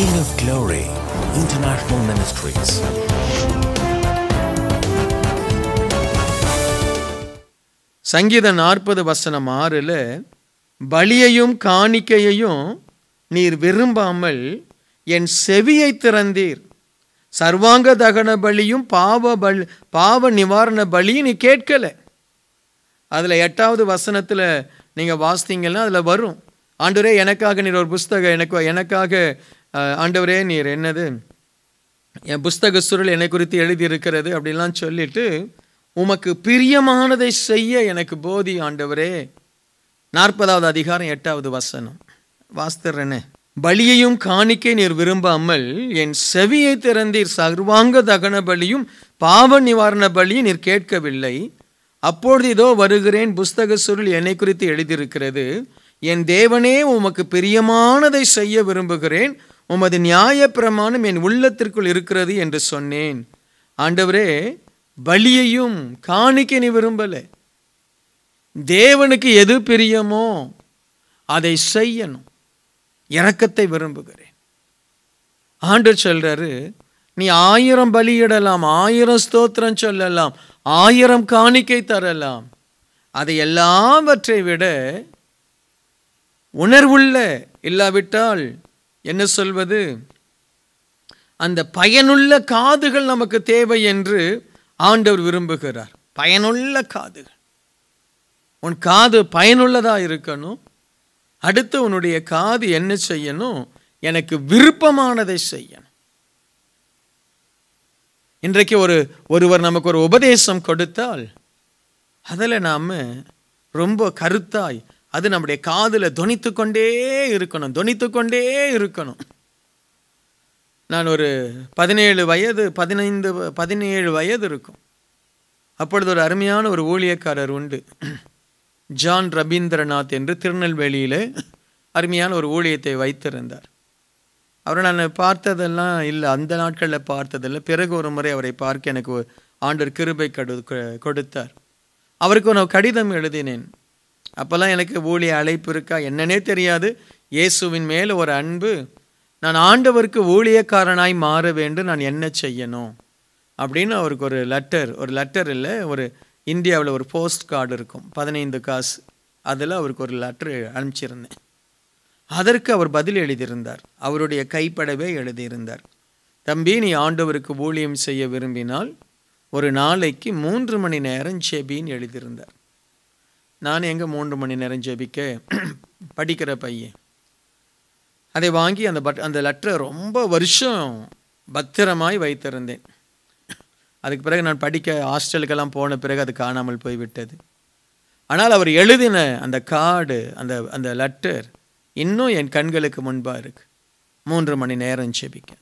King of Glory International Ministries. சங்கீத நாற்பது வசனம் ஆறில் பலியையும் காணிக்கையையும் நீர் விரும்பாமல் என் செவியை திறந்தீர் சர்வாங்க தகன பலியும் பாவ பல் பாவ நிவாரண பலியும் நீ கேட்கலை அதில் எட்டாவது வசனத்தில் நீங்கள் வாசித்தீங்கன்னா அதில் வரும் ஆண்டுரே எனக்காக நீர் ஒரு புஸ்தகம் எனக்கு எனக்காக ஆண்டவரே நீர் என்னது என் புஸ்தக சுருள் என்னை குறித்து எழுதியிருக்கிறது அப்படிலாம் சொல்லிட்டு உமக்கு பிரியமானதை செய்ய எனக்கு போதி ஆண்டவரே நாற்பதாவது அதிகாரம் எட்டாவது வசனம் வாஸ்தரனே பலியையும் காணிக்கை நீர் விரும்பாமல் என் செவியை திறந்தீர் சர்வாங்க தகன பலியும் பாவ நிவாரண பலியும் நீர் கேட்கவில்லை அப்பொழுது இதோ வருகிறேன் புஸ்தக சுருள் என்னை குறித்து எழுதியிருக்கிறது என் தேவனே உமக்கு பிரியமானதை செய்ய விரும்புகிறேன் உமது நியாய பிரமாணம் என் உள்ளத்திற்குள் இருக்கிறது என்று சொன்னேன் ஆண்டவரே பலியையும் காணிக்க நீ விரும்பலை தேவனுக்கு எது பிரியமோ அதை செய்யணும் இறக்கத்தை விரும்புகிறேன் ஆண்டு சொல்றாரு நீ ஆயிரம் பலியிடலாம் ஆயிரம் ஸ்தோத்திரம் சொல்லலாம் ஆயிரம் காணிக்கை தரலாம் அதை எல்லாவற்றை விட உணர்வுள்ள இல்லாவிட்டால் என்ன சொல்வது அந்த பயனுள்ள காதுகள் நமக்கு தேவை என்று ஆண்டவர் விரும்புகிறார் பயனுள்ள காதுகள் உன் காது பயனுள்ளதாக இருக்கணும் அடுத்து உன்னுடைய காது என்ன செய்யணும் எனக்கு விருப்பமானதை செய்யணும் இன்றைக்கு ஒரு ஒருவர் நமக்கு ஒரு உபதேசம் கொடுத்தால் அதில் நாம் ரொம்ப கருத்தாய் அது நம்முடைய காதில் துணித்து கொண்டே இருக்கணும் துணித்து கொண்டே இருக்கணும் நான் ஒரு பதினேழு வயது பதினைந்து பதினேழு வயது இருக்கும் அப்பொழுது ஒரு அருமையான ஒரு ஊழியக்காரர் உண்டு ஜான் ரபீந்திரநாத் என்று திருநெல்வேலியில் அருமையான ஒரு ஊழியத்தை வைத்திருந்தார் அவரை நான் பார்த்ததெல்லாம் இல்லை அந்த நாட்களில் பார்த்ததில்லை பிறகு ஒரு முறை அவரை பார்க்க எனக்கு ஆண்டர் கிருபை கடு கொடுத்தார் அவருக்கு நான் கடிதம் எழுதினேன் அப்போல்லாம் எனக்கு ஊழிய அழைப்பு இருக்கா என்னன்னே தெரியாது இயேசுவின் மேல் ஒரு அன்பு நான் ஆண்டவருக்கு ஊழியக்காரனாய் மாற வேண்டும் நான் என்ன செய்யணும் அப்படின்னு அவருக்கு ஒரு லெட்டர் ஒரு லெட்டர் இல்லை ஒரு இந்தியாவில் ஒரு போஸ்ட் கார்டு இருக்கும் பதினைந்து காசு அதில் அவருக்கு ஒரு லெட்டர் அனுப்பிச்சிருந்தேன் அதற்கு அவர் பதில் எழுதியிருந்தார் அவருடைய கைப்படவே எழுதியிருந்தார் தம்பி நீ ஆண்டவருக்கு ஊழியம் செய்ய விரும்பினால் ஒரு நாளைக்கு மூன்று மணி நேரம் செபின்னு எழுதியிருந்தார் நான் எங்கே மூன்று மணி நேரம் ஜெபிக்க படிக்கிற பையன் அதை வாங்கி அந்த பட் அந்த லெட்டரை ரொம்ப வருஷம் பத்திரமாய் வைத்திருந்தேன் அதுக்கு பிறகு நான் படிக்க ஹாஸ்டலுக்கெல்லாம் போன பிறகு அது காணாமல் போய்விட்டது ஆனால் அவர் எழுதின அந்த கார்டு அந்த அந்த லெட்டர் இன்னும் என் கண்களுக்கு முன்பாக இருக்குது மூன்று மணி நேரம் செபிக்க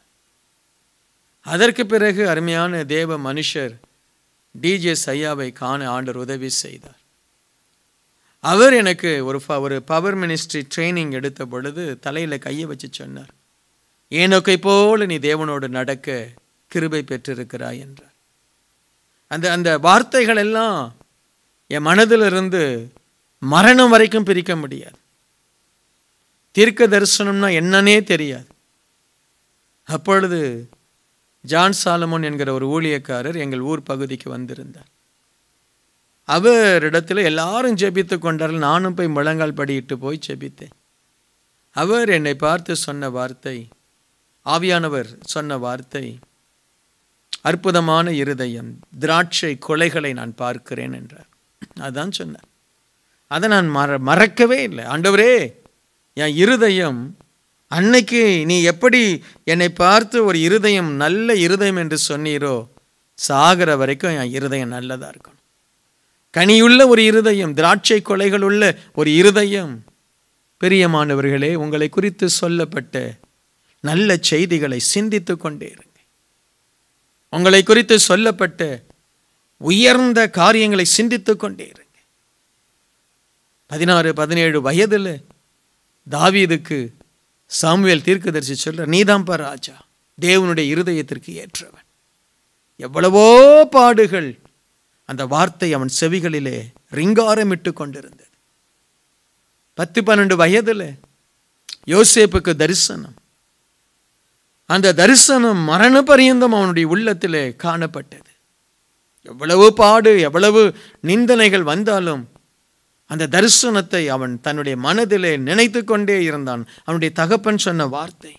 அதற்கு பிறகு அருமையான தேவ மனுஷர் டிஜே சையாவை காண ஆண்டர் உதவி செய்தார் அவர் எனக்கு ஒரு ஒரு பவர் மினிஸ்ட்ரி ட்ரைனிங் எடுத்த பொழுது தலையில் கையை வச்சு சொன்னார் ஏனோக்கை போல நீ தேவனோடு நடக்க கிருபை பெற்றிருக்கிறாய் என்றார் அந்த அந்த வார்த்தைகள் எல்லாம் என் மனதிலிருந்து மரணம் வரைக்கும் பிரிக்க முடியாது தீர்க்க தரிசனம்னா என்னன்னே தெரியாது அப்பொழுது ஜான் சாலமோன் என்கிற ஒரு ஊழியக்காரர் எங்கள் ஊர் பகுதிக்கு வந்திருந்தார் அவரிடத்தில் எல்லாரும் ஜெபித்து கொண்டார்கள் நானும் போய் முழங்கால் படியிட்டு போய் ஜெபித்தேன் அவர் என்னை பார்த்து சொன்ன வார்த்தை ஆவியானவர் சொன்ன வார்த்தை அற்புதமான இருதயம் திராட்சை கொலைகளை நான் பார்க்கிறேன் என்றார் அதான் சொன்னேன் அதை நான் மற மறக்கவே இல்லை ஆண்டவரே என் இருதயம் அன்னைக்கு நீ எப்படி என்னை பார்த்து ஒரு இருதயம் நல்ல இருதயம் என்று சொன்னீரோ சாகிற வரைக்கும் என் இருதயம் நல்லதாக இருக்கும் கனியுள்ள ஒரு இருதயம் திராட்சை கொலைகள் உள்ள ஒரு இருதயம் பெரியமானவர்களே உங்களை குறித்து சொல்லப்பட்ட நல்ல செய்திகளை சிந்தித்து கொண்டே இருங்க உங்களை குறித்து சொல்லப்பட்ட உயர்ந்த காரியங்களை சிந்தித்து கொண்டே இருங்க பதினாறு பதினேழு வயதில் தாவீதுக்கு சாமுவேல் தீர்க்கதரிசி சொல்ற நீதாம்பா ராஜா தேவனுடைய இருதயத்திற்கு ஏற்றவன் எவ்வளவோ பாடுகள் அந்த வார்த்தை அவன் செவிகளிலே ரிங்காரமிட்டு கொண்டிருந்தது பத்து பன்னெண்டு வயதில் யோசேப்புக்கு தரிசனம் அந்த தரிசனம் மரண பரியந்தம் அவனுடைய உள்ளத்திலே காணப்பட்டது எவ்வளவு பாடு எவ்வளவு நிந்தனைகள் வந்தாலும் அந்த தரிசனத்தை அவன் தன்னுடைய மனதிலே நினைத்து கொண்டே இருந்தான் அவனுடைய தகப்பன் சொன்ன வார்த்தை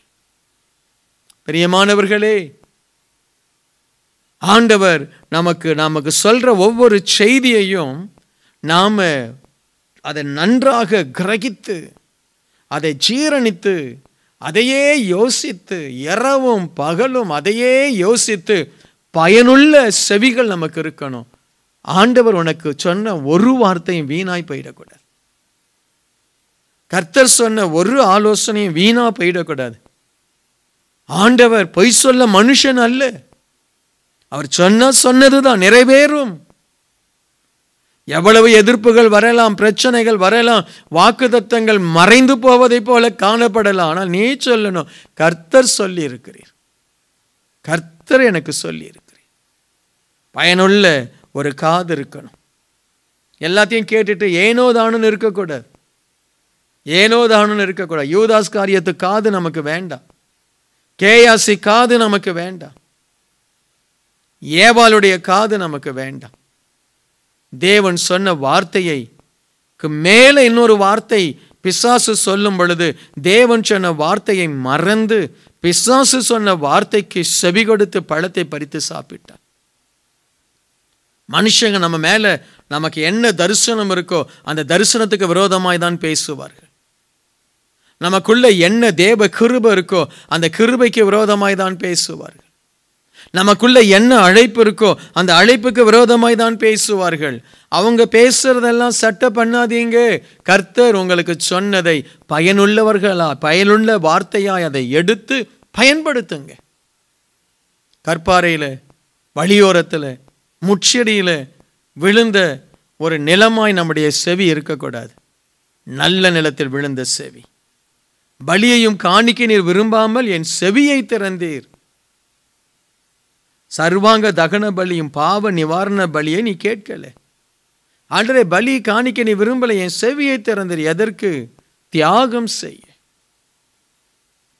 பிரியமானவர்களே ஆண்டவர் நமக்கு நமக்கு சொல்கிற ஒவ்வொரு செய்தியையும் நாம் அதை நன்றாக கிரகித்து அதை ஜீரணித்து அதையே யோசித்து இரவும் பகலும் அதையே யோசித்து பயனுள்ள செவிகள் நமக்கு இருக்கணும் ஆண்டவர் உனக்கு சொன்ன ஒரு வார்த்தையும் வீணாய் போயிடக்கூடாது கர்த்தர் சொன்ன ஒரு ஆலோசனையும் வீணாக போயிடக்கூடாது ஆண்டவர் பொய் சொல்ல மனுஷன் அல்ல அவர் சொன்ன தான் நிறைவேறும் எவ்வளவு எதிர்ப்புகள் வரலாம் பிரச்சனைகள் வரலாம் வாக்குதத்தங்கள் மறைந்து போவதைப் போல காணப்படலாம் ஆனால் நீ சொல்லணும் கர்த்தர் சொல்லி இருக்கிறீர் கர்த்தர் எனக்கு சொல்லி இருக்கிறீர் பயனுள்ள ஒரு காது இருக்கணும் எல்லாத்தையும் கேட்டுட்டு ஏனோ தானுன்னு இருக்கக்கூடாது ஏனோ தானுன்னு இருக்கக்கூடாது யூதாஸ் காரியத்து காது நமக்கு வேண்டாம் கேயாசி காது நமக்கு வேண்டாம் ஏவாளுடைய காது நமக்கு வேண்டாம் தேவன் சொன்ன வார்த்தையை மேலே இன்னொரு வார்த்தை பிசாசு சொல்லும் பொழுது தேவன் சொன்ன வார்த்தையை மறந்து பிசாசு சொன்ன வார்த்தைக்கு செவி கொடுத்து பழத்தை பறித்து சாப்பிட்டார் மனுஷங்க நம்ம மேல நமக்கு என்ன தரிசனம் இருக்கோ அந்த தரிசனத்துக்கு விரோதமாய் தான் பேசுவார்கள் நமக்குள்ள என்ன தேவ கிருப இருக்கோ அந்த கிருபைக்கு விரோதமாய் தான் பேசுவார்கள் நமக்குள்ள என்ன அழைப்பு இருக்கோ அந்த அழைப்புக்கு விரோதமாய் தான் பேசுவார்கள் அவங்க பேசுறதெல்லாம் சட்ட பண்ணாதீங்க கர்த்தர் உங்களுக்கு சொன்னதை பயனுள்ளவர்களா பயனுள்ள வார்த்தையாய் அதை எடுத்து பயன்படுத்துங்க கற்பாறையில் வழியோரத்தில் முச்சடியில் விழுந்த ஒரு நிலமாய் நம்முடைய செவி இருக்கக்கூடாது நல்ல நிலத்தில் விழுந்த செவி பலியையும் காணிக்க நீர் விரும்பாமல் என் செவியை திறந்தீர் சர்வாங்க தகன பலியும் பாவ நிவாரண பலியை நீ கேட்கல அன்றே பலி காணிக்க நீ விரும்பலை என் செவியை திறந்தது எதற்கு தியாகம் செய்ய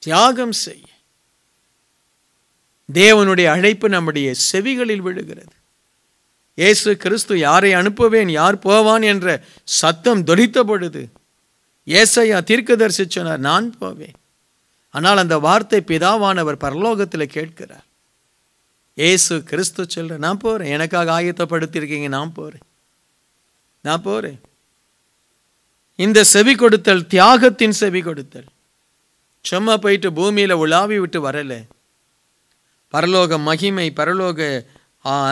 தியாகம் செய்ய தேவனுடைய அழைப்பு நம்முடைய செவிகளில் விழுகிறது இயேசு கிறிஸ்து யாரை அனுப்புவேன் யார் போவான் என்ற சத்தம் தொலித்த பொழுது ஏசையா தீர்க்க தரிசிச்சனார் நான் போவேன் ஆனால் அந்த வார்த்தை பிதாவானவர் பரலோகத்தில் கேட்கிறார் ஏசு கிறிஸ்து சொல்கிற நான் போகிறேன் எனக்காக ஆயத்தப்படுத்தியிருக்கீங்க நான் போகிறேன் நான் போகிறேன் இந்த செவி கொடுத்தல் தியாகத்தின் செவி கொடுத்தல் சும்மா போயிட்டு பூமியில் உலாவி விட்டு வரலை பரலோக மகிமை பரலோக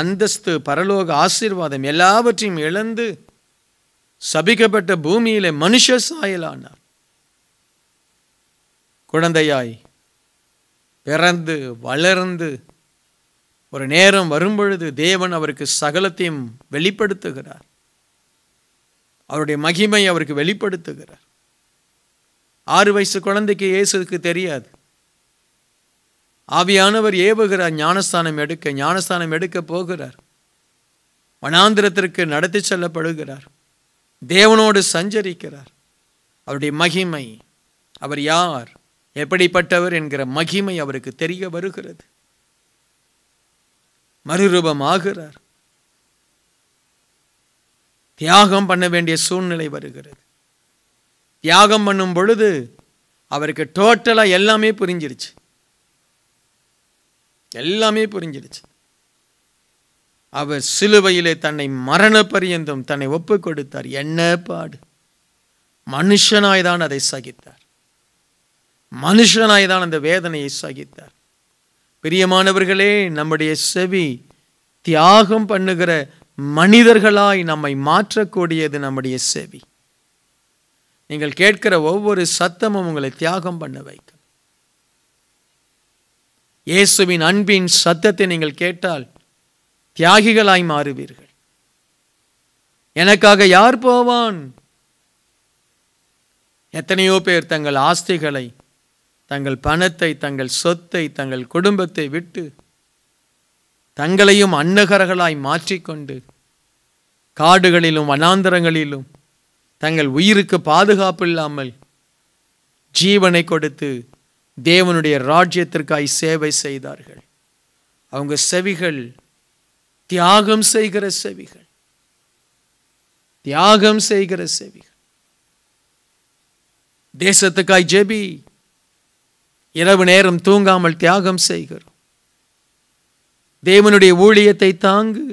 அந்தஸ்து பரலோக ஆசீர்வாதம் எல்லாவற்றையும் இழந்து சபிக்கப்பட்ட பூமியில் மனுஷ சாயலானார் குழந்தையாய் பிறந்து வளர்ந்து ஒரு நேரம் வரும்பொழுது தேவன் அவருக்கு சகலத்தையும் வெளிப்படுத்துகிறார் அவருடைய மகிமை அவருக்கு வெளிப்படுத்துகிறார் ஆறு வயசு குழந்தைக்கு இயேசுக்கு தெரியாது ஆவியானவர் ஏவுகிறார் ஞானஸ்தானம் எடுக்க ஞானஸ்தானம் எடுக்க போகிறார் வனாந்திரத்திற்கு நடத்தி செல்லப்படுகிறார் தேவனோடு சஞ்சரிக்கிறார் அவருடைய மகிமை அவர் யார் எப்படிப்பட்டவர் என்கிற மகிமை அவருக்கு தெரிய வருகிறது மறுரூபமாகிறார் தியாகம் பண்ண வேண்டிய சூழ்நிலை வருகிறது தியாகம் பண்ணும் பொழுது அவருக்கு டோட்டலாக எல்லாமே புரிஞ்சிருச்சு எல்லாமே புரிஞ்சிருச்சு அவர் சிலுவையிலே தன்னை மரண பரியந்தம் தன்னை ஒப்புக் கொடுத்தார் என்ன பாடு மனுஷனாய்தான் அதை சகித்தார் மனுஷனாய்தான் அந்த வேதனையை சகித்தார் பிரியமானவர்களே நம்முடைய செவி தியாகம் பண்ணுகிற மனிதர்களாய் நம்மை மாற்றக்கூடியது நம்முடைய செவி நீங்கள் கேட்கிற ஒவ்வொரு சத்தமும் உங்களை தியாகம் பண்ண வைக்கும் இயேசுவின் அன்பின் சத்தத்தை நீங்கள் கேட்டால் தியாகிகளாய் மாறுவீர்கள் எனக்காக யார் போவான் எத்தனையோ பேர் தங்கள் ஆஸ்திகளை தங்கள் பணத்தை தங்கள் சொத்தை தங்கள் குடும்பத்தை விட்டு தங்களையும் அன்னகர்களாய் மாற்றிக்கொண்டு காடுகளிலும் வனாந்தரங்களிலும் தங்கள் உயிருக்கு பாதுகாப்பு இல்லாமல் ஜீவனை கொடுத்து தேவனுடைய ராஜ்யத்திற்காய் சேவை செய்தார்கள் அவங்க செவிகள் தியாகம் செய்கிற செவிகள் தியாகம் செய்கிற செவிகள் தேசத்துக்காய் ஜெபி இரவு நேரம் தூங்காமல் தியாகம் செய்கிறோம் தேவனுடைய ஊழியத்தை தாங்கு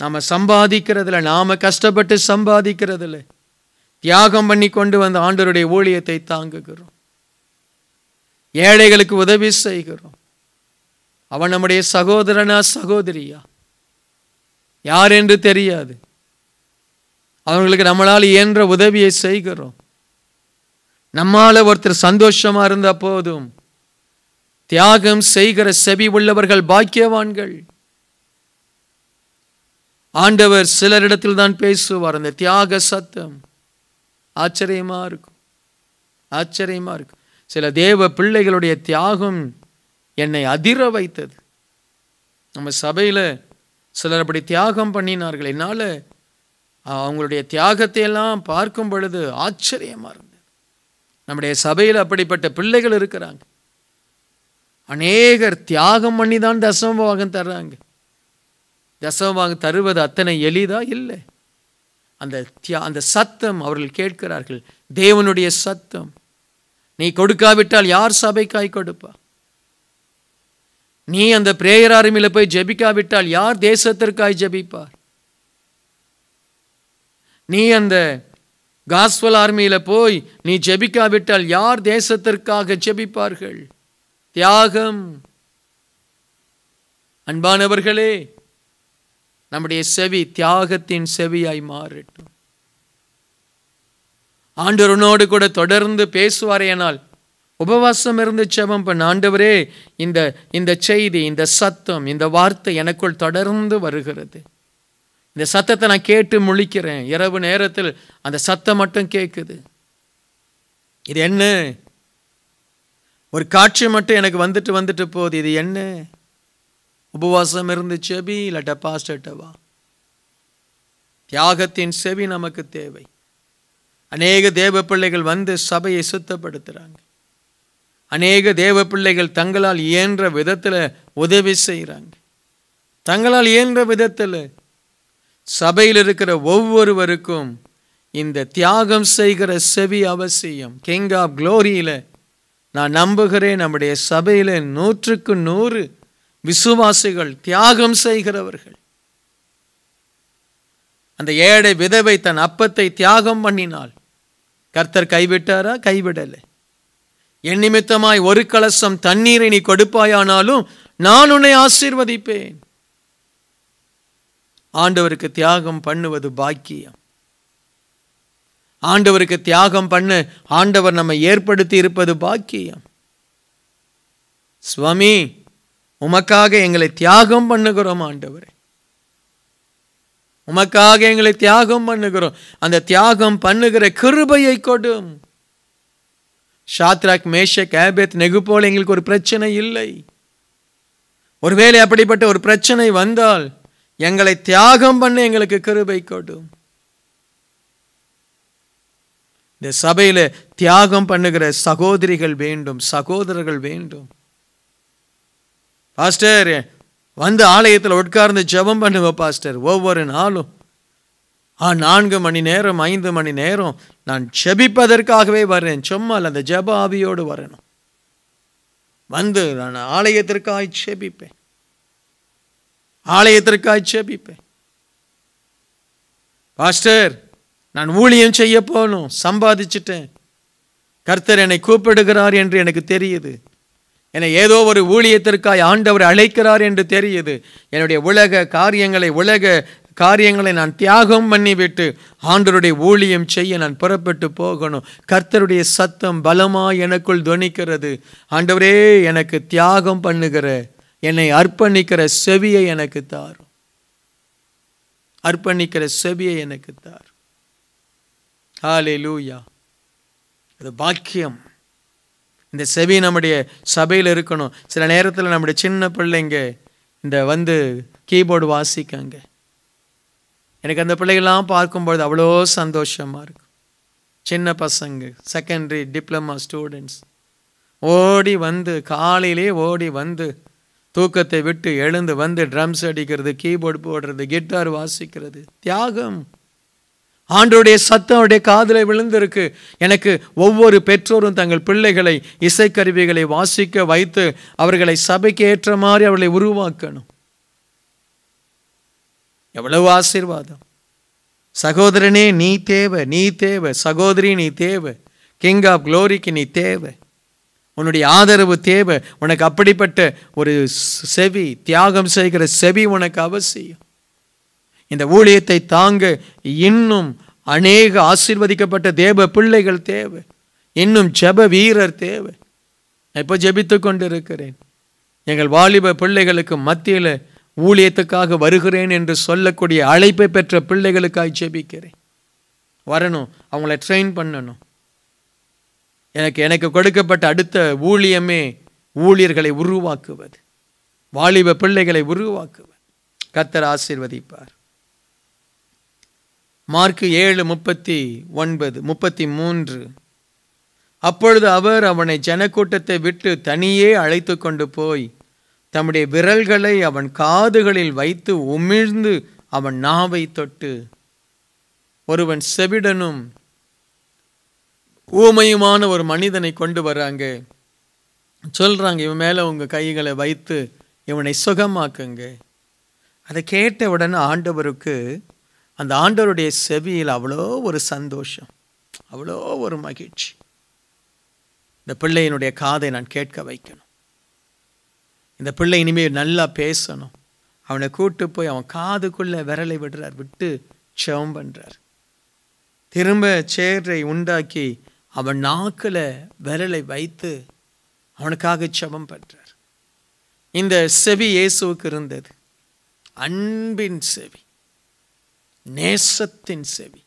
நாம் சம்பாதிக்கிறதுல நாம் கஷ்டப்பட்டு சம்பாதிக்கிறதுல தியாகம் பண்ணி கொண்டு வந்த ஆண்டருடைய ஊழியத்தை தாங்குகிறோம் ஏழைகளுக்கு உதவி செய்கிறோம் அவன் நம்முடைய சகோதரனா சகோதரியா யார் என்று தெரியாது அவங்களுக்கு நம்மளால் இயன்ற உதவியை செய்கிறோம் நம்மால் ஒருத்தர் சந்தோஷமாக இருந்தால் போதும் தியாகம் செய்கிற செவி உள்ளவர்கள் பாக்கியவான்கள் ஆண்டவர் சிலரிடத்தில் தான் பேசுவார் அந்த தியாக சத்தம் ஆச்சரியமாக இருக்கும் ஆச்சரியமாக இருக்கும் சில தேவ பிள்ளைகளுடைய தியாகம் என்னை அதிர வைத்தது நம்ம சபையில் சிலர் அப்படி தியாகம் பண்ணினார்கள் என்னால் அவங்களுடைய தியாகத்தை எல்லாம் பார்க்கும் பொழுது ஆச்சரியமாக இருக்கும் நம்முடைய சபையில் அப்படிப்பட்ட பிள்ளைகள் இருக்கிறாங்க அநேகர் தியாகம் பண்ணி தான் தசமபாகம் தர்றாங்க தசமபாகம் தருவது அத்தனை எளிதா இல்லை அந்த தியா அந்த சத்தம் அவர்கள் கேட்கிறார்கள் தேவனுடைய சத்தம் நீ கொடுக்காவிட்டால் யார் சபைக்காய் கொடுப்பா நீ அந்த பிரேயர் அருமையில் போய் ஜெபிக்காவிட்டால் யார் தேசத்திற்காய் ஜெபிப்பார் நீ அந்த காஸ்வல் ஆர்மியில் போய் நீ ஜெபிக்காவிட்டால் யார் தேசத்திற்காக ஜெபிப்பார்கள் தியாகம் அன்பானவர்களே நம்முடைய செவி தியாகத்தின் செவியாய் மாறட்டும் ஆண்டவனோடு கூட தொடர்ந்து பேசுவாரேனால் உபவாசம் இருந்து செவம் பண்ண ஆண்டவரே இந்த இந்த செய்தி இந்த சத்தம் இந்த வார்த்தை எனக்குள் தொடர்ந்து வருகிறது இந்த சத்தத்தை நான் கேட்டு முழிக்கிறேன் இரவு நேரத்தில் அந்த சத்தம் மட்டும் கேட்குது இது என்ன ஒரு காட்சி மட்டும் எனக்கு வந்துட்டு வந்துட்டு போகுது இது என்ன உபவாசம் இருந்து செபி இல்லாட்ட பாஸ்டவா தியாகத்தின் செவி நமக்கு தேவை அநேக தேவ பிள்ளைகள் வந்து சபையை சுத்தப்படுத்துகிறாங்க அநேக தேவ பிள்ளைகள் தங்களால் இயன்ற விதத்தில் உதவி செய்கிறாங்க தங்களால் இயன்ற விதத்தில் சபையில் இருக்கிற ஒவ்வொருவருக்கும் இந்த தியாகம் செய்கிற செவி அவசியம் கிங் ஆஃப் க்ளோரியில் நான் நம்புகிறேன் நம்முடைய சபையில் நூற்றுக்கு நூறு விசுவாசிகள் தியாகம் செய்கிறவர்கள் அந்த ஏழை விதவை தன் அப்பத்தை தியாகம் பண்ணினால் கர்த்தர் கைவிட்டாரா கைவிடலை என் நிமித்தமாய் ஒரு கலசம் தண்ணீரை நீ கொடுப்பாயானாலும் நான் உன்னை ஆசீர்வதிப்பேன் ஆண்டவருக்கு தியாகம் பண்ணுவது பாக்கியம் ஆண்டவருக்கு தியாகம் பண்ண ஆண்டவர் நம்ம ஏற்படுத்தி இருப்பது பாக்கியம் சுவாமி உமக்காக எங்களை தியாகம் பண்ணுகிறோம் ஆண்டவர் உமக்காக எங்களை தியாகம் பண்ணுகிறோம் அந்த தியாகம் பண்ணுகிற கிருபையை கொடும் ஷாத்ராக் மேஷ கேபேத் நெகு எங்களுக்கு ஒரு பிரச்சனை இல்லை ஒருவேளை அப்படிப்பட்ட ஒரு பிரச்சனை வந்தால் எங்களை தியாகம் பண்ண எங்களுக்கு கிருபை கொடும் இந்த சபையில் தியாகம் பண்ணுகிற சகோதரிகள் வேண்டும் சகோதரர்கள் வேண்டும் பாஸ்டர் வந்து ஆலயத்தில் உட்கார்ந்து ஜெபம் பண்ணுவேன் பாஸ்டர் ஒவ்வொரு நாளும் ஆ நான்கு மணி நேரம் ஐந்து மணி நேரம் நான் ஜபிப்பதற்காகவே வரேன் சும்மால் அந்த ஜெப ஆவியோடு வரணும் வந்து நான் ஆலயத்திற்காக ஜெபிப்பேன் ஆலயத்திற்காய் செபிப்பேன் பாஸ்டர் நான் ஊழியம் செய்ய போகணும் சம்பாதிச்சிட்டேன் கர்த்தர் என்னை கூப்பிடுகிறார் என்று எனக்கு தெரியுது என்னை ஏதோ ஒரு ஊழியத்திற்காய் ஆண்டவர் அழைக்கிறார் என்று தெரியுது என்னுடைய உலக காரியங்களை உலக காரியங்களை நான் தியாகம் பண்ணிவிட்டு ஆண்டருடைய ஊழியம் செய்ய நான் புறப்பட்டு போகணும் கர்த்தருடைய சத்தம் பலமாக எனக்குள் துவனிக்கிறது ஆண்டவரே எனக்கு தியாகம் பண்ணுகிற என்னை அர்ப்பணிக்கிற செவியை எனக்கு தார் அர்ப்பணிக்கிற செவியை எனக்கு தார் ஹாலே லூயா அது பாக்கியம் இந்த செவி நம்முடைய சபையில் இருக்கணும் சில நேரத்தில் நம்முடைய சின்ன பிள்ளைங்க இந்த வந்து கீபோர்டு வாசிக்காங்க எனக்கு அந்த பிள்ளைகள்லாம் பார்க்கும்பொழுது அவ்வளோ சந்தோஷமாக இருக்கும் சின்ன பசங்க செகண்டரி டிப்ளமா ஸ்டூடெண்ட்ஸ் ஓடி வந்து காலையிலே ஓடி வந்து தூக்கத்தை விட்டு எழுந்து வந்து ட்ரம்ஸ் அடிக்கிறது கீபோர்டு போடுறது கிட்டார் வாசிக்கிறது தியாகம் ஆண்டோடைய சத்தம் அவருடைய காதில் விழுந்திருக்கு எனக்கு ஒவ்வொரு பெற்றோரும் தங்கள் பிள்ளைகளை இசைக்கருவிகளை வாசிக்க வைத்து அவர்களை சபைக்கு ஏற்ற மாதிரி அவர்களை உருவாக்கணும் எவ்வளவு ஆசீர்வாதம் சகோதரனே நீ தேவை நீ தேவை சகோதரி நீ தேவை கிங் ஆஃப் க்ளோரிக்கு நீ தேவை உன்னுடைய ஆதரவு தேவை உனக்கு அப்படிப்பட்ட ஒரு செவி தியாகம் செய்கிற செவி உனக்கு அவசியம் இந்த ஊழியத்தை தாங்க இன்னும் அநேக ஆசிர்வதிக்கப்பட்ட தேவ பிள்ளைகள் தேவை இன்னும் ஜப வீரர் தேவை இப்போ ஜபித்து கொண்டிருக்கிறேன் இருக்கிறேன் எங்கள் வாலிப பிள்ளைகளுக்கு மத்தியில் ஊழியத்துக்காக வருகிறேன் என்று சொல்லக்கூடிய அழைப்பை பெற்ற பிள்ளைகளுக்காக ஜெபிக்கிறேன் வரணும் அவங்கள ட்ரெயின் பண்ணணும் எனக்கு எனக்கு கொடுக்கப்பட்ட அடுத்த ஊழியமே ஊழியர்களை உருவாக்குவது வாலிப பிள்ளைகளை உருவாக்குவது கத்தர் ஆசீர்வதிப்பார் மார்க்கு ஏழு முப்பத்தி ஒன்பது முப்பத்தி மூன்று அப்பொழுது அவர் அவனை ஜனக்கூட்டத்தை விட்டு தனியே அழைத்து கொண்டு போய் தம்முடைய விரல்களை அவன் காதுகளில் வைத்து உமிழ்ந்து அவன் நாவை தொட்டு ஒருவன் செவிடனும் ஊமையுமான ஒரு மனிதனை கொண்டு வர்றாங்க சொல்கிறாங்க இவன் மேலே உங்கள் கைகளை வைத்து இவனை சுகமாக்குங்க அதை கேட்ட உடனே ஆண்டவருக்கு அந்த ஆண்டவருடைய செவியில் அவ்வளோ ஒரு சந்தோஷம் அவ்வளோ ஒரு மகிழ்ச்சி இந்த பிள்ளையினுடைய காதை நான் கேட்க வைக்கணும் இந்த பிள்ளை இனிமேல் நல்லா பேசணும் அவனை கூட்டு போய் அவன் காதுக்குள்ளே விரலை விடுறார் விட்டு செவம் பண்ணுறார் திரும்ப சேரை உண்டாக்கி அவன் நாக்கில் விரலை வைத்து அவனுக்காக செபம் பண்ணுறார் இந்த செவி இயேசுவுக்கு இருந்தது அன்பின் செவி நேசத்தின் செவி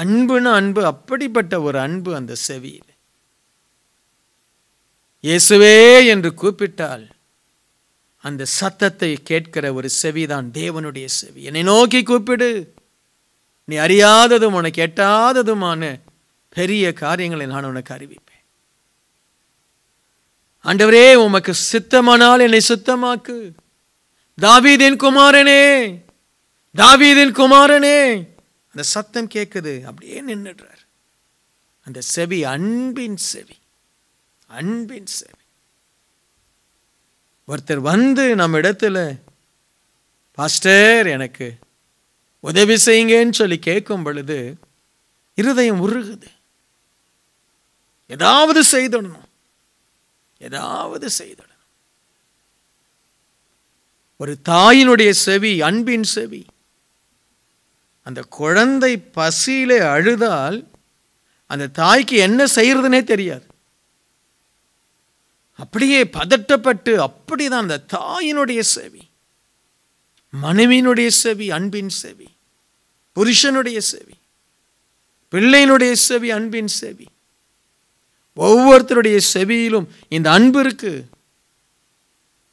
அன்புன்னு அன்பு அப்படிப்பட்ட ஒரு அன்பு அந்த செவியில் இயேசுவே என்று கூப்பிட்டால் அந்த சத்தத்தை கேட்கிற ஒரு செவிதான் தேவனுடைய செவி என்னை நோக்கி கூப்பிடு நீ அறியாததும் உனக்கு எட்டாததுமான பெரிய காரியங்களை நான் உனக்கு அறிவிப்பேன் ஆண்டவரே உமக்கு சித்தமானால் என்னை சுத்தமாக்கு தாவீதின் குமாரனே தாவீதின் குமாரனே அந்த சத்தம் கேட்குது அப்படியே நின்றுடுறார் அந்த செவி அன்பின் செவி அன்பின் செவி ஒருத்தர் வந்து நம்ம இடத்துல பாஸ்டர் எனக்கு உதவி செய்யுங்கன்னு சொல்லி கேட்கும் பொழுது இருதயம் உருகுது ஏதாவது செய்திடணும் ஏதாவது செய்திடணும் ஒரு தாயினுடைய செவி அன்பின் செவி அந்த குழந்தை பசியிலே அழுதால் அந்த தாய்க்கு என்ன செய்கிறதுனே தெரியாது அப்படியே பதட்டப்பட்டு அப்படிதான் அந்த தாயினுடைய செவி மனைவியினுடைய செவி அன்பின் செவி புருஷனுடைய செவி பிள்ளையினுடைய செவி அன்பின் செவி ஒவ்வொருத்தருடைய செவியிலும் இந்த அன்பு இருக்குது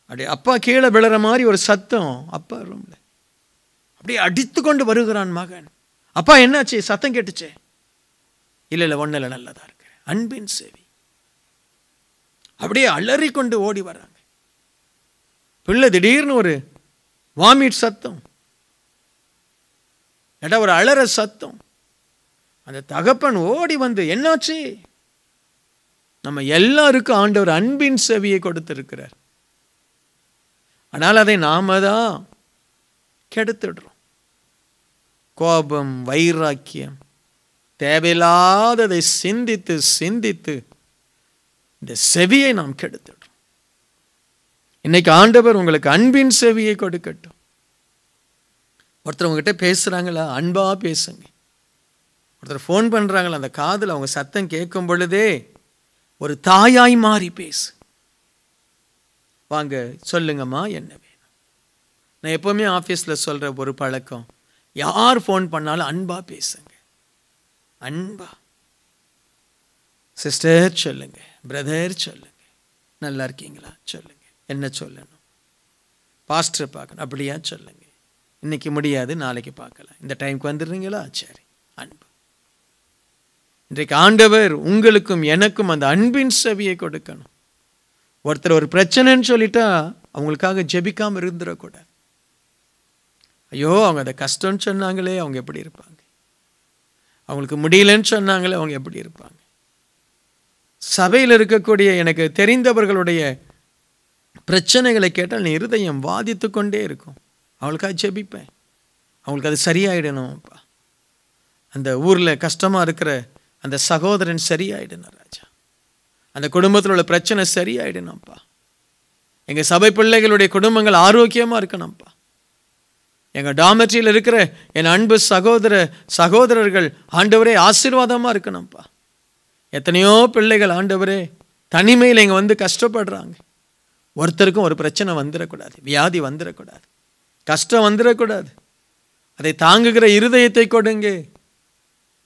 அப்படியே அப்பா கீழே விழுற மாதிரி ஒரு சத்தம் அப்பா ரூமில் அப்படியே அடித்து கொண்டு வருகிறான் மகன் அப்பா என்னாச்சு சத்தம் கேட்டுச்சே இல்லை இல்லை ஒன்றும் இல்லை நல்லதாக இருக்கிறேன் அன்பின் செவி அப்படியே அலறி கொண்டு ஓடி வர்றாங்க பிள்ளை திடீர்னு ஒரு வாமிட் சத்தம் ஏட்டா ஒரு அலற சத்தம் அந்த தகப்பன் ஓடி வந்து என்னாச்சு நம்ம எல்லாருக்கும் ஆண்டவர் அன்பின் செவியை கொடுத்துருக்கிறார் ஆனால் அதை நாம தான் கெடுத்துடுறோம் கோபம் வைராக்கியம் தேவையில்லாததை சிந்தித்து சிந்தித்து இந்த செவியை நாம் கெடுத்துடுறோம் இன்னைக்கு ஆண்டவர் உங்களுக்கு அன்பின் செவியை கொடுக்கட்டும் ஒருத்தர் உங்ககிட்ட பேசுகிறாங்களா அன்பாக பேசுங்க ஒருத்தர் ஃபோன் பண்ணுறாங்களா அந்த காதில் அவங்க சத்தம் கேட்கும் பொழுதே ஒரு தாயாய் மாறி பேசு வாங்க சொல்லுங்கம்மா என்ன வேணும் நான் எப்போவுமே ஆஃபீஸில் சொல்கிற ஒரு பழக்கம் யார் ஃபோன் பண்ணாலும் அன்பாக பேசுங்க அன்பா சிஸ்டர் சொல்லுங்க பிரதர் சொல்லுங்க நல்லா இருக்கீங்களா சொல்லுங்க என்ன சொல்லணும் பாஸ்டரை பார்க்கணும் அப்படியா சொல்லுங்க இன்றைக்கி முடியாது நாளைக்கு பார்க்கலாம் இந்த டைமுக்கு வந்துடுறீங்களா சரி அன்பு இன்றைக்கு ஆண்டவர் உங்களுக்கும் எனக்கும் அந்த அன்பின் செவியை கொடுக்கணும் ஒருத்தர் ஒரு பிரச்சனைன்னு சொல்லிட்டா அவங்களுக்காக ஜெபிக்காமல் இருந்துடக்கூடாது ஐயோ அவங்க அதை கஷ்டம்னு சொன்னாங்களே அவங்க எப்படி இருப்பாங்க அவங்களுக்கு முடியலன்னு சொன்னாங்களே அவங்க எப்படி இருப்பாங்க சபையில் இருக்கக்கூடிய எனக்கு தெரிந்தவர்களுடைய பிரச்சனைகளை கேட்டால் நீ இருதயம் வாதித்து கொண்டே இருக்கும் அவளுக்காக ஜெபிப்பேன் அவங்களுக்கு அது சரியாயிடணும் அந்த ஊரில் கஷ்டமாக இருக்கிற அந்த சகோதரன் சரியாயிடணும் ராஜா அந்த குடும்பத்தில் உள்ள பிரச்சனை சரியாயிடணும்ப்பா எங்கள் சபை பிள்ளைகளுடைய குடும்பங்கள் ஆரோக்கியமாக இருக்கணும்ப்பா எங்கள் டாமெட்ரியில் இருக்கிற என் அன்பு சகோதர சகோதரர்கள் ஆண்டவரே ஆசீர்வாதமாக இருக்கணும்ப்பா எத்தனையோ பிள்ளைகள் ஆண்டவரே தனிமையில் இங்கே வந்து கஷ்டப்படுறாங்க ஒருத்தருக்கும் ஒரு பிரச்சனை வந்துடக்கூடாது வியாதி வந்துடக்கூடாது கஷ்டம் வந்துடக்கூடாது அதை தாங்குகிற இருதயத்தை கொடுங்க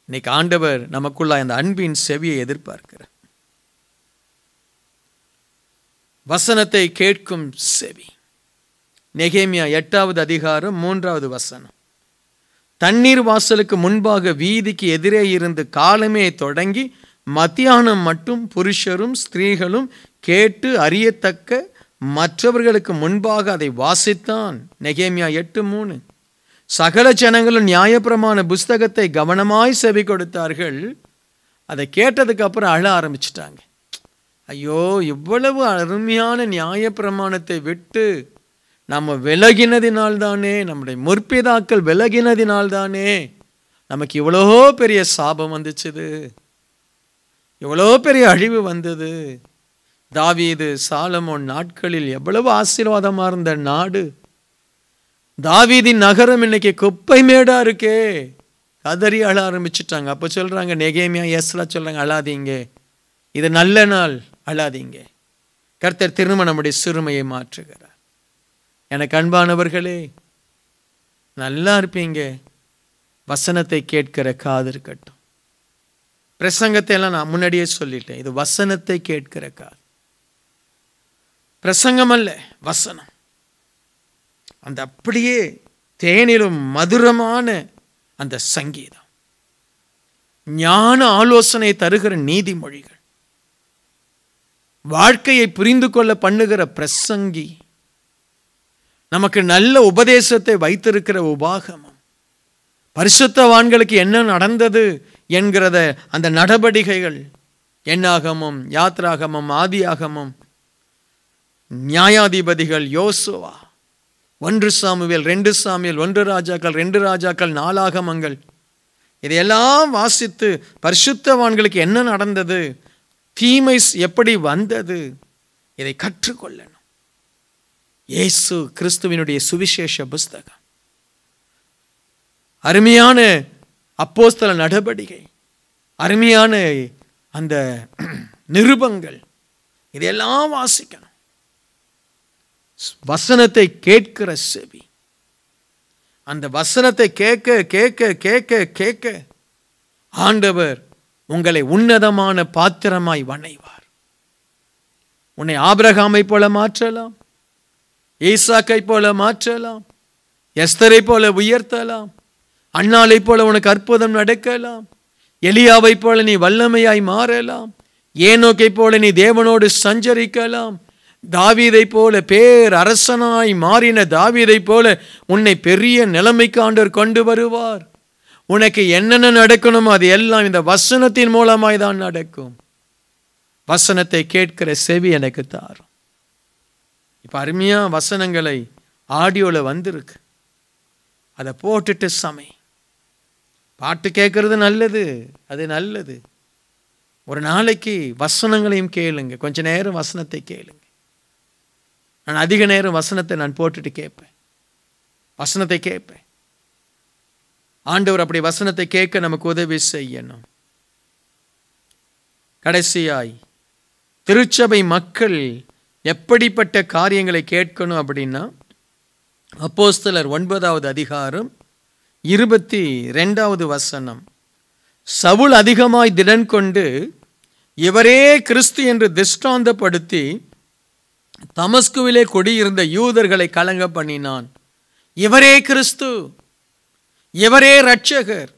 இன்னைக்கு ஆண்டவர் நமக்குள்ள அந்த அன்பின் செவியை எதிர்பார்க்கிறார் வசனத்தை கேட்கும் செவி நெகேமியா எட்டாவது அதிகாரம் மூன்றாவது வசனம் தண்ணீர் வாசலுக்கு முன்பாக வீதிக்கு எதிரே இருந்து காலமே தொடங்கி மத்தியானம் மட்டும் புருஷரும் ஸ்திரீகளும் கேட்டு அறியத்தக்க மற்றவர்களுக்கு முன்பாக அதை வாசித்தான் நெகேமியா எட்டு மூணு சகல ஜனங்களும் நியாயப்பிரமான புஸ்தகத்தை கவனமாய் செவி கொடுத்தார்கள் அதை கேட்டதுக்கு அப்புறம் அழ ஆரம்பிச்சிட்டாங்க ஐயோ இவ்வளவு அருமையான நியாயப்பிரமாணத்தை விட்டு நம்ம விலகினதினால்தானே நம்முடைய முற்பிதாக்கள் விலகினதினால்தானே நமக்கு இவ்வளோ பெரிய சாபம் வந்துச்சுது எவ்வளோ பெரிய அழிவு வந்தது தாவீது சாலமோன் நாட்களில் எவ்வளவு ஆசீர்வாதமாக இருந்த நாடு தாவீதின் நகரம் இன்னைக்கு குப்பை மேடாக இருக்கே கதறி அழ ஆரம்பிச்சிட்டாங்க அப்போ சொல்கிறாங்க நெகேமியா எஸ்லா சொல்கிறாங்க அழாதீங்க இது நல்ல நாள் அழாதீங்க கர்த்தர் திரும்ப நம்முடைய சிறுமையை மாற்றுகிறார் எனக்கு அன்பானவர்களே நல்லா இருப்பீங்க வசனத்தை கேட்கிற காது இருக்கட்டும் பிரசங்கத்தை எல்லாம் நான் முன்னாடியே சொல்லிட்டேன் இது வசனத்தை கேட்கிற காது பிரசங்கம் அல்ல வசனம் அந்த அப்படியே தேனிலும் மதுரமான அந்த சங்கீதம் ஞான ஆலோசனை தருகிற நீதிமொழிகள் வாழ்க்கையை புரிந்து கொள்ள பண்ணுகிற பிரசங்கி நமக்கு நல்ல உபதேசத்தை வைத்திருக்கிற உபாகமம் பரிசுத்தவான்களுக்கு என்ன நடந்தது என்கிறத அந்த நடவடிக்கைகள் எண்ணாகமும் யாத்ராகமும் ஆதியாகமும் நியாயாதிபதிகள் யோசுவா ஒன்று சாமுவேல் ரெண்டு சாமியல் ஒன்று ராஜாக்கள் ரெண்டு ராஜாக்கள் நாலாகமங்கள் இதையெல்லாம் வாசித்து பரிசுத்தவான்களுக்கு என்ன நடந்தது தீமை எப்படி வந்தது இதை கற்றுக்கொள்ளணும் இயேசு கிறிஸ்துவினுடைய சுவிசேஷ புஸ்தகம் அருமையான அப்போஸ்தல நடவடிக்கை அருமையான அந்த நிருபங்கள் இதையெல்லாம் வாசிக்கணும் வசனத்தை கேட்கிற செவி அந்த வசனத்தை கேட்க கேட்க கேட்க கேட்க ஆண்டவர் உங்களை உன்னதமான பாத்திரமாய் வணைவார் உன்னை ஆபிரகாமை போல மாற்றலாம் ஈசாக்கை போல மாற்றலாம் எஸ்தரை போல உயர்த்தலாம் அண்ணாலை போல உனக்கு அற்புதம் நடக்கலாம் எலியாவை போல நீ வல்லமையாய் மாறலாம் ஏனோக்கை போல நீ தேவனோடு சஞ்சரிக்கலாம் தாவீதை போல பேர் அரசனாய் மாறின தாவீதை போல உன்னை பெரிய நிலைமைக்கு ஆண்டவர் கொண்டு வருவார் உனக்கு என்னென்ன நடக்கணுமோ அது எல்லாம் இந்த வசனத்தின் மூலமாய் தான் நடக்கும் வசனத்தை கேட்கிற செவி எனக்கு தாரும் இப்போ அருமையாக வசனங்களை ஆடியோவில் வந்திருக்கு அதை போட்டுட்டு சமை பாட்டு கேட்குறது நல்லது அது நல்லது ஒரு நாளைக்கு வசனங்களையும் கேளுங்க கொஞ்ச நேரம் வசனத்தை கேளுங்க நான் அதிக நேரம் வசனத்தை நான் போட்டுட்டு கேட்பேன் வசனத்தை கேட்பேன் ஆண்டவர் அப்படி வசனத்தை கேட்க நமக்கு உதவி செய்யணும் கடைசியாய் திருச்சபை மக்கள் எப்படிப்பட்ட காரியங்களை கேட்கணும் அப்படின்னா அப்போஸ்தலர் ஒன்பதாவது அதிகாரம் இருபத்தி ரெண்டாவது வசனம் சவுல் அதிகமாய் திடன் கொண்டு இவரே கிறிஸ்து என்று திஷ்டாந்தப்படுத்தி தமஸ்குவிலே கொடியிருந்த யூதர்களை கலங்க பண்ணினான் இவரே கிறிஸ்து இவரே ரட்சகர்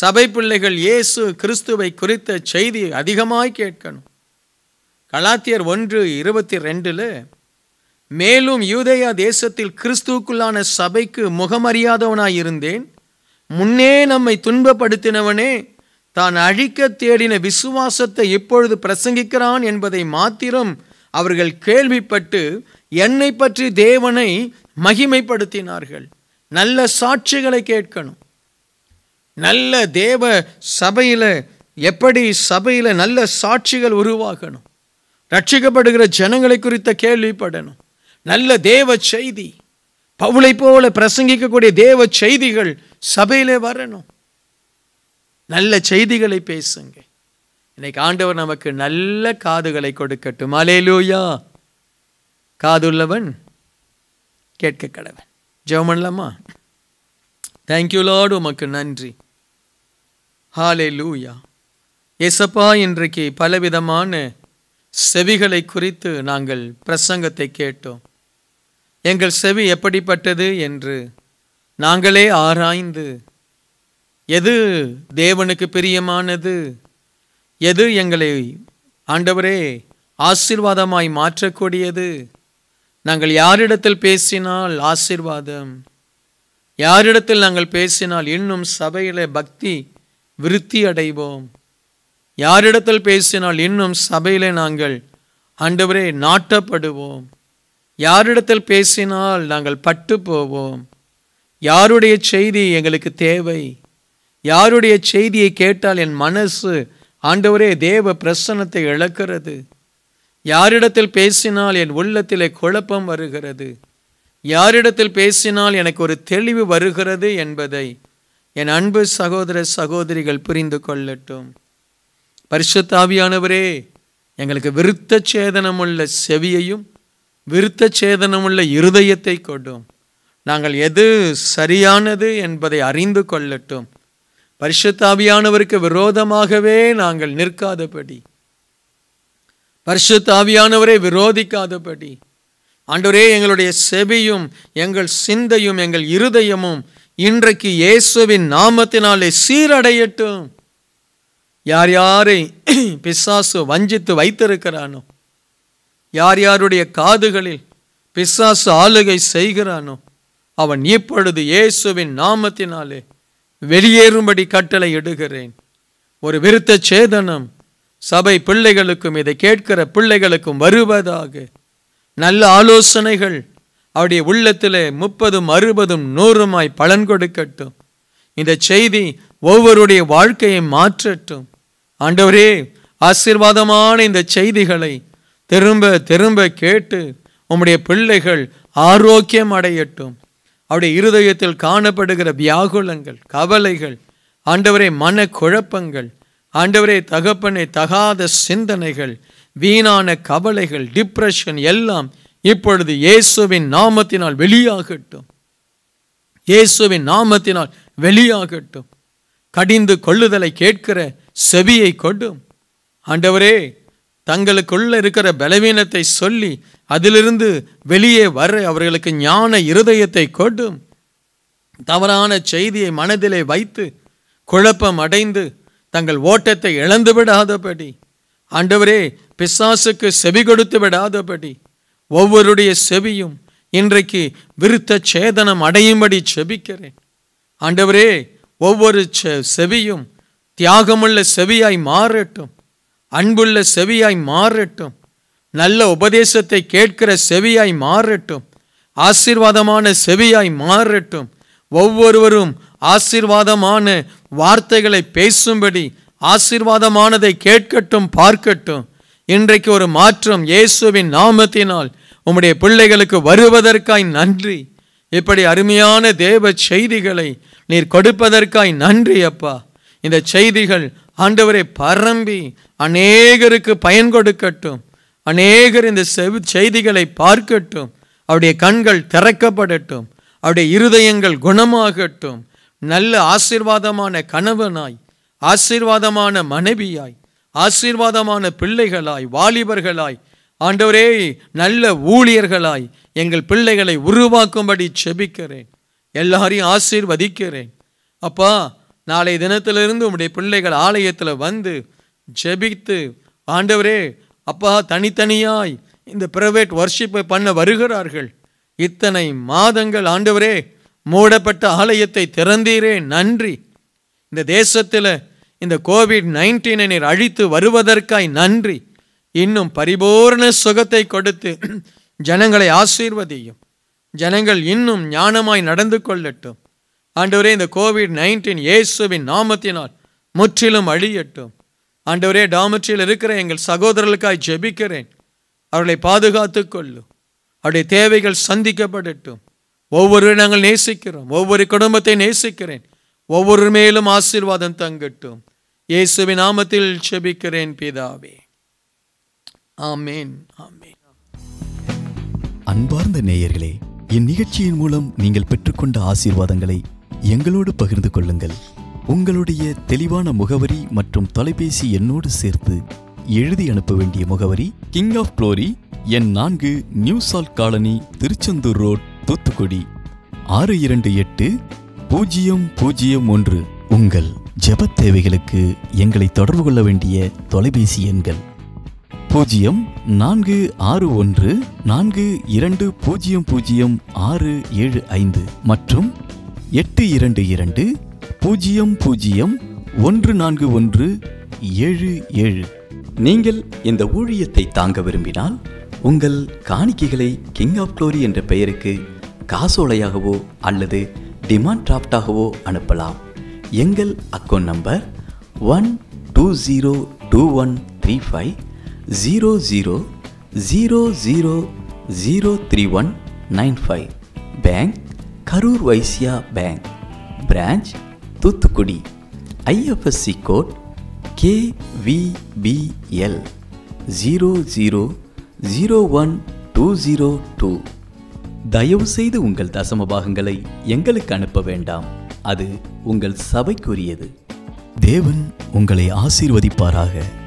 சபை பிள்ளைகள் இயேசு கிறிஸ்துவை குறித்த செய்தி அதிகமாய் கேட்கணும் கலாத்தியர் ஒன்று இருபத்தி ரெண்டில் மேலும் யூதயா தேசத்தில் கிறிஸ்துவுக்குள்ளான சபைக்கு முகமறியாதவனாய் இருந்தேன் முன்னே நம்மை துன்பப்படுத்தினவனே தான் அழிக்க தேடின விசுவாசத்தை இப்பொழுது பிரசங்கிக்கிறான் என்பதை மாத்திரம் அவர்கள் கேள்விப்பட்டு என்னை பற்றி தேவனை மகிமைப்படுத்தினார்கள் நல்ல சாட்சிகளை கேட்கணும் நல்ல தேவ சபையில் எப்படி சபையில் நல்ல சாட்சிகள் உருவாகணும் ரட்சிக்கப்படுகிற ஜனங்களை குறித்த கேள்விப்படணும் நல்ல தேவ செய்தி பவுளை போல பிரசங்கிக்கக்கூடிய தேவ செய்திகள் சபையிலே வரணும் நல்ல செய்திகளை பேசுங்க இன்னைக்கு ஆண்டவர் நமக்கு நல்ல காதுகளை கொடுக்கட்டும் அலேலூயா காதுள்ளவன் கேட்க கடவன் ஜெபம் பண்ணலாமா தேங்க்யூ லார்டு உமக்கு நன்றி ஹாலே லூயா எசப்பா இன்றைக்கு பலவிதமான செவிகளை குறித்து நாங்கள் பிரசங்கத்தை கேட்டோம் எங்கள் செவி எப்படிப்பட்டது என்று நாங்களே ஆராய்ந்து எது தேவனுக்கு பிரியமானது எது எங்களை ஆண்டவரே ஆசீர்வாதமாய் மாற்றக்கூடியது நாங்கள் யாரிடத்தில் பேசினால் ஆசீர்வாதம் யாரிடத்தில் நாங்கள் பேசினால் இன்னும் சபையில் பக்தி விருத்தி அடைவோம் யாரிடத்தில் பேசினால் இன்னும் சபையில் நாங்கள் ஆண்டவரே நாட்டப்படுவோம் யாரிடத்தில் பேசினால் நாங்கள் பட்டு போவோம் யாருடைய செய்தி எங்களுக்கு தேவை யாருடைய செய்தியை கேட்டால் என் மனசு ஆண்டவரே தேவ பிரசன்னத்தை இழக்கிறது யாரிடத்தில் பேசினால் என் உள்ளத்திலே குழப்பம் வருகிறது யாரிடத்தில் பேசினால் எனக்கு ஒரு தெளிவு வருகிறது என்பதை என் அன்பு சகோதர சகோதரிகள் புரிந்து கொள்ளட்டும் பரிசுத்தாவியானவரே எங்களுக்கு விருத்த சேதனமுள்ள செவியையும் விருத்த சேதனமுள்ள இருதயத்தை கொடும் நாங்கள் எது சரியானது என்பதை அறிந்து கொள்ளட்டும் பரிசுத்தாவியானவருக்கு விரோதமாகவே நாங்கள் நிற்காதபடி பரிசுத்தாவியானவரை விரோதிக்காதபடி ஆண்டவரே எங்களுடைய செவியும் எங்கள் சிந்தையும் எங்கள் இருதயமும் இன்றைக்கு இயேசுவின் நாமத்தினாலே சீரடையட்டும் யார் யாரை பிசாசு வஞ்சித்து வைத்திருக்கிறானோ யார் யாருடைய காதுகளில் பிசாசு ஆளுகை செய்கிறானோ அவன் இப்பொழுது இயேசுவின் நாமத்தினாலே வெளியேறும்படி கட்டளை இடுகிறேன் ஒரு விருத்த சேதனம் சபை பிள்ளைகளுக்கும் இதை கேட்கிற பிள்ளைகளுக்கும் வருவதாக நல்ல ஆலோசனைகள் அவருடைய உள்ளத்திலே முப்பதும் அறுபதும் நூறுமாய் பலன் கொடுக்கட்டும் இந்த செய்தி ஒவ்வொருடைய வாழ்க்கையை மாற்றட்டும் ஆண்டவரே ஆசீர்வாதமான இந்த செய்திகளை திரும்ப திரும்ப கேட்டு உம்முடைய பிள்ளைகள் ஆரோக்கியம் அடையட்டும் அவருடைய இருதயத்தில் காணப்படுகிற வியாகுலங்கள் கவலைகள் ஆண்டவரை மன குழப்பங்கள் ஆண்டவரே தகப்பனை தகாத சிந்தனைகள் வீணான கவலைகள் டிப்ரெஷன் எல்லாம் இப்பொழுது இயேசுவின் நாமத்தினால் வெளியாகட்டும் இயேசுவின் நாமத்தினால் வெளியாகட்டும் கடிந்து கொள்ளுதலை கேட்கிற செவியை கொண்டும் ஆண்டவரே தங்களுக்குள்ள இருக்கிற பலவீனத்தை சொல்லி அதிலிருந்து வெளியே வர அவர்களுக்கு ஞான இருதயத்தை கொட்டும் தவறான செய்தியை மனதிலே வைத்து குழப்பம் அடைந்து தங்கள் ஓட்டத்தை இழந்து விடாதபடி ஆண்டவரே பிசாசுக்கு செவி கொடுத்து விடாதபடி ஒவ்வொருடைய செவியும் இன்றைக்கு விருத்த சேதனம் அடையும்படி செபிக்கிறேன் ஆண்டவரே ஒவ்வொரு செவியும் தியாகமுள்ள செவியாய் மாறட்டும் அன்புள்ள செவியாய் மாறட்டும் நல்ல உபதேசத்தை கேட்கிற செவியாய் மாறட்டும் ஆசீர்வாதமான செவியாய் மாறட்டும் ஒவ்வொருவரும் ஆசீர்வாதமான வார்த்தைகளை பேசும்படி ஆசீர்வாதமானதை கேட்கட்டும் பார்க்கட்டும் இன்றைக்கு ஒரு மாற்றம் இயேசுவின் நாமத்தினால் உம்முடைய பிள்ளைகளுக்கு வருவதற்காய் நன்றி இப்படி அருமையான தேவ செய்திகளை நீர் கொடுப்பதற்காய் நன்றி அப்பா இந்த செய்திகள் ஆண்டவரை பரம்பி அநேகருக்கு பயன் கொடுக்கட்டும் அநேகர் இந்த செவி செய்திகளை பார்க்கட்டும் அவருடைய கண்கள் திறக்கப்படட்டும் அவருடைய இருதயங்கள் குணமாகட்டும் நல்ல ஆசீர்வாதமான கணவனாய் ஆசீர்வாதமான மனைவியாய் ஆசீர்வாதமான பிள்ளைகளாய் வாலிபர்களாய் ஆண்டவரே நல்ல ஊழியர்களாய் எங்கள் பிள்ளைகளை உருவாக்கும்படி செபிக்கிறேன் எல்லாரையும் ஆசீர்வதிக்கிறேன் அப்பா நாளைய தினத்திலிருந்து உம்முடைய பிள்ளைகள் ஆலயத்தில் வந்து ஜெபித்து ஆண்டவரே அப்பா தனித்தனியாய் இந்த பிரைவேட் வர்ஷிப்பை பண்ண வருகிறார்கள் இத்தனை மாதங்கள் ஆண்டவரே மூடப்பட்ட ஆலயத்தை திறந்தீரே நன்றி இந்த தேசத்தில் இந்த கோவிட் நைன்டீனை நீர் அழித்து வருவதற்காய் நன்றி இன்னும் பரிபூர்ண சுகத்தை கொடுத்து ஜனங்களை ஆசீர்வதியும் ஜனங்கள் இன்னும் ஞானமாய் நடந்து கொள்ளட்டும் ஆண்டவரே இந்த கோவிட் நைன்டீன் இயேசுவின் நாமத்தினால் முற்றிலும் அழியட்டும் ஆண்டவரே டாமற்றியில் இருக்கிற எங்கள் சகோதரர்களுக்காய் ஜெபிக்கிறேன் அவர்களை பாதுகாத்து கொள்ளும் அவருடைய தேவைகள் சந்திக்கப்படட்டும் ஒவ்வொரு நாங்கள் நேசிக்கிறோம் ஒவ்வொரு குடும்பத்தை நேசிக்கிறேன் ஒவ்வொரு மேலும் ஆசீர்வாதம் தங்கட்டும் இயேசுவின் நாமத்தில் செபிக்கிறேன் பிதாவே ஆமேன் ஆமேன் அன்பார்ந்த நேயர்களே இந்நிகழ்ச்சியின் மூலம் நீங்கள் பெற்றுக்கொண்ட ஆசீர்வாதங்களை எங்களோடு பகிர்ந்து கொள்ளுங்கள் உங்களுடைய தெளிவான முகவரி மற்றும் தொலைபேசி எண்ணோடு சேர்த்து எழுதி அனுப்ப வேண்டிய முகவரி கிங் ஆஃப் குளோரி என் நான்கு new salt colony Tiruchendur road Thoothukudi ஆறு இரண்டு எட்டு பூஜ்ஜியம் பூஜ்ஜியம் ஒன்று உங்கள் ஜெப தேவைகளுக்கு எங்களை தொடர்பு கொள்ள வேண்டிய தொலைபேசி எண்கள் பூஜ்ஜியம் நான்கு ஆறு ஒன்று நான்கு இரண்டு பூஜ்ஜியம் பூஜ்ஜியம் ஆறு ஏழு ஐந்து மற்றும் எட்டு இரண்டு இரண்டு பூஜ்ஜியம் பூஜ்ஜியம் ஒன்று நான்கு ஒன்று ஏழு ஏழு நீங்கள் இந்த ஊழியத்தை தாங்க விரும்பினால் உங்கள் காணிக்கைகளை கிங் ஆஃப் க்ளோரி என்ற பெயருக்கு காசோலையாகவோ அல்லது டிமாண்ட் டிராஃப்டாகவோ அனுப்பலாம் எங்கள் account number one two zero two one three five zero zero zero zero zero three one nine five bank Karur Vysya bank branch Thoothukudi IFSC code KVBL zero zero zero one two zero two தயவுசெய்து உங்கள் தசம பாகங்களை எங்களுக்கு அனுப்ப வேண்டாம் அது உங்கள் சபைக்குரியது தேவன் உங்களை ஆசீர்வதிப்பாராக